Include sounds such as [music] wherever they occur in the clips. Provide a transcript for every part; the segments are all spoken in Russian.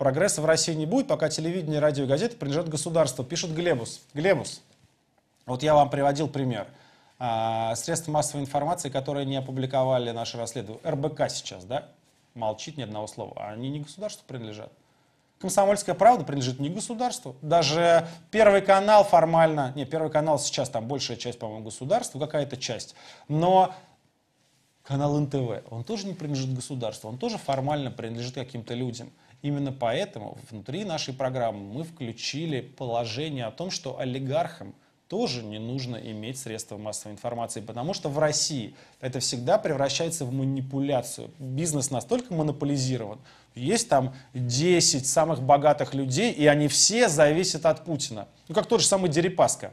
Прогресса в России не будет, пока телевидение и газеты принадлежат государству, пишет Глебус. Глебус, вот я вам приводил пример. А, средства массовой информации, которые не опубликовали наши расследования. РБК сейчас, да? Молчит ни одного слова. А они не государству принадлежат. Комсомольская правда принадлежит не государству. Даже Первый канал формально, не, Первый канал сейчас там большая часть, по-моему, государства, какая-то часть. Но канал НТВ, он тоже не принадлежит государству, он тоже формально принадлежит каким-то людям. Именно поэтому внутри нашей программы мы включили положение о том, что олигархам тоже не нужно иметь средства массовой информации, потому что в России это всегда превращается в манипуляцию. Бизнес настолько монополизирован. Есть там 10 самых богатых людей, и они все зависят от Путина. Ну, как тот же самый Дерипаска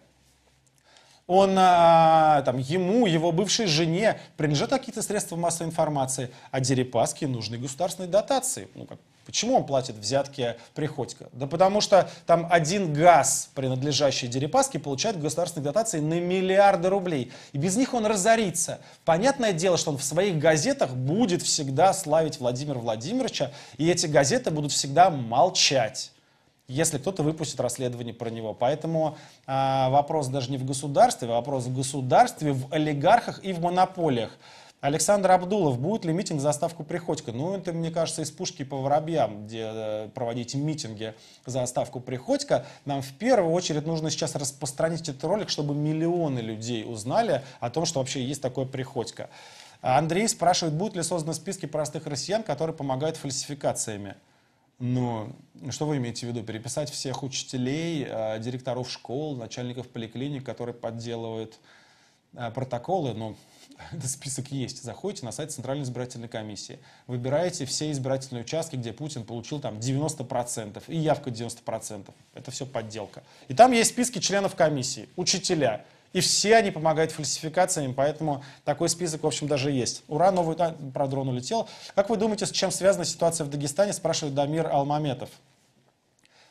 он, а, там, ему, его бывшей жене принадлежат какие-то средства массовой информации, а Дерипаске нужны государственные дотации. Ну, как, почему он платит взятки Приходько? Да потому что там один газ, принадлежащий Дерипаске, получает государственные дотации на миллиарды рублей. И без них он разорится. Понятное дело, что он в своих газетах будет всегда славить Владимира Владимировича, и эти газеты будут всегда молчать если кто-то выпустит расследование про него. Поэтому э, вопрос даже не в государстве, вопрос в государстве, в олигархах и в монополиях. Александр Абдулов, будет ли митинг за ставку Приходько? Ну, это, мне кажется, из Пушки по Воробьям, где э, проводить митинги за ставку Приходько. Нам в первую очередь нужно сейчас распространить этот ролик, чтобы миллионы людей узнали о том, что вообще есть такое Приходько. Андрей спрашивает, будут ли созданы списки простых россиян, которые помогают фальсификациями. Но что вы имеете в виду? Переписать всех учителей, э, директоров школ, начальников поликлиник, которые подделывают э, протоколы, но ну, [laughs] этот список есть. Заходите на сайт Центральной избирательной комиссии, выбираете все избирательные участки, где Путин получил там 90% и явка 90%. Это все подделка. И там есть списки членов комиссии, учителя, и все они помогают фальсификациям, поэтому такой список, в общем, даже есть. Ура, новый а, про дрон улетел. Как вы думаете, с чем связана ситуация в Дагестане, спрашивает Дамир Алмаметов.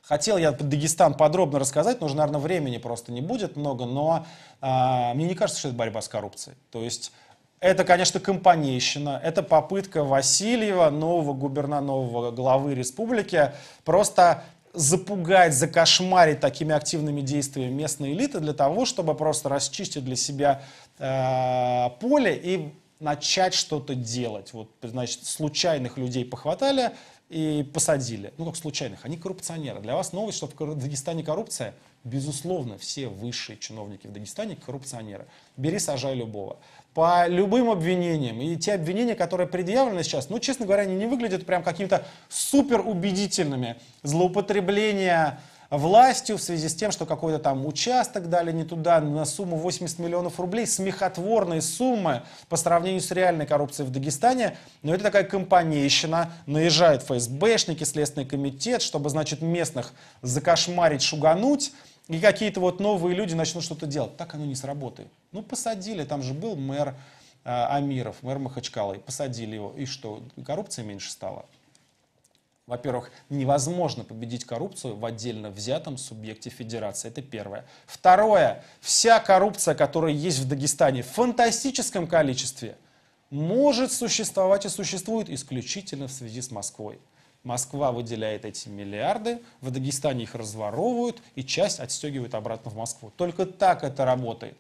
Хотел я под Дагестан подробно рассказать, но уже, наверное, времени просто не будет много, но а, мне не кажется, что это борьба с коррупцией. То есть это, конечно, компанейщина, это попытка Васильева, нового губернатора нового главы республики, просто запугать, закошмарить такими активными действиями местные элиты для того, чтобы просто расчистить для себя э, поле и начать что-то делать. Вот, значит, случайных людей похватали и посадили. Ну, как случайных, они коррупционеры. Для вас новость, что в Дагестане коррупция? Безусловно, все высшие чиновники в Дагестане коррупционеры. Бери, сажай любого. По любым обвинениям, и те обвинения, которые предъявлены сейчас, ну, честно говоря, они не выглядят прям какими-то супер убедительными. Злоупотребление властью в связи с тем, что какой-то там участок дали не туда на сумму 80 миллионов рублей, смехотворные суммы по сравнению с реальной коррупцией в Дагестане, но это такая компанейщина, наезжают ФСБшники, Следственный комитет, чтобы, значит, местных закошмарить, шугануть, и какие-то вот новые люди начнут что-то делать. Так оно не сработает. Ну, посадили, там же был мэр а, Амиров, мэр Махачкалы, посадили его, и что, коррупции меньше стало? Во-первых, невозможно победить коррупцию в отдельно взятом субъекте федерации. Это первое. Второе. Вся коррупция, которая есть в Дагестане в фантастическом количестве, может существовать и существует исключительно в связи с Москвой. Москва выделяет эти миллиарды, в Дагестане их разворовывают и часть отстегивают обратно в Москву. Только так это работает.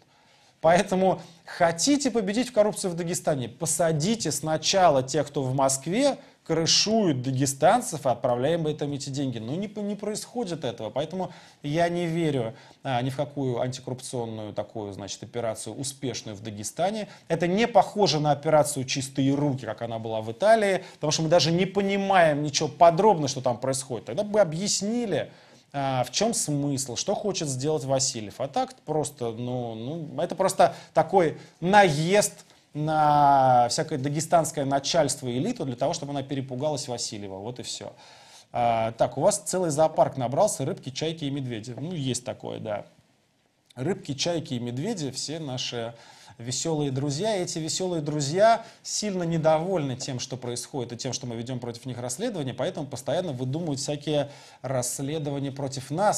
Поэтому хотите победить в коррупцию в Дагестане, посадите сначала тех, кто в Москве, крышуют дагестанцев, и отправляем им эти деньги. Но не, не происходит этого, поэтому я не верю а, ни в какую антикоррупционную такую, значит, операцию успешную в Дагестане. Это не похоже на операцию «Чистые руки», как она была в Италии, потому что мы даже не понимаем ничего подробно, что там происходит. Тогда бы объяснили, а, в чем смысл, что хочет сделать Васильев. А так просто, ну, ну это просто такой наезд на всякое дагестанское начальство и элиту для того, чтобы она перепугалась Васильева. Вот и все. А, так, у вас целый зоопарк набрался, рыбки, чайки и медведи. Ну, есть такое, да. Рыбки, чайки и медведи, все наши веселые друзья. И эти веселые друзья сильно недовольны тем, что происходит, и тем, что мы ведем против них расследование, поэтому постоянно выдумывают всякие расследования против нас.